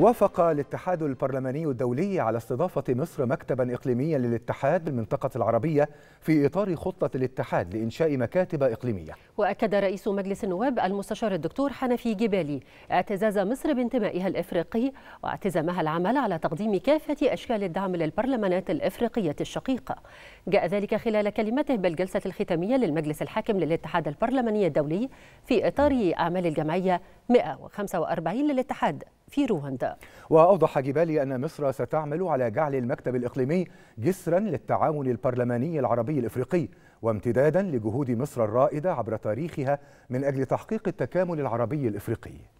وافق الاتحاد البرلماني الدولي على استضافة مصر مكتبا إقليميا للاتحاد بالمنطقة العربية في إطار خطة الاتحاد لإنشاء مكاتب إقليمية وأكد رئيس مجلس النواب المستشار الدكتور حنفي جبالي اعتزاز مصر بانتمائها الإفريقي واعتزامها العمل على تقديم كافة أشكال الدعم للبرلمانات الإفريقية الشقيقة جاء ذلك خلال كلمته بالجلسة الختامية للمجلس الحاكم للاتحاد البرلماني الدولي في إطار أعمال الجمعية 145 للاتحاد في رواندا وأوضح جبالي أن مصر ستعمل على جعل المكتب الإقليمي جسرا للتعاون البرلماني العربي الإفريقي وامتدادا لجهود مصر الرائدة عبر تاريخها من أجل تحقيق التكامل العربي الإفريقي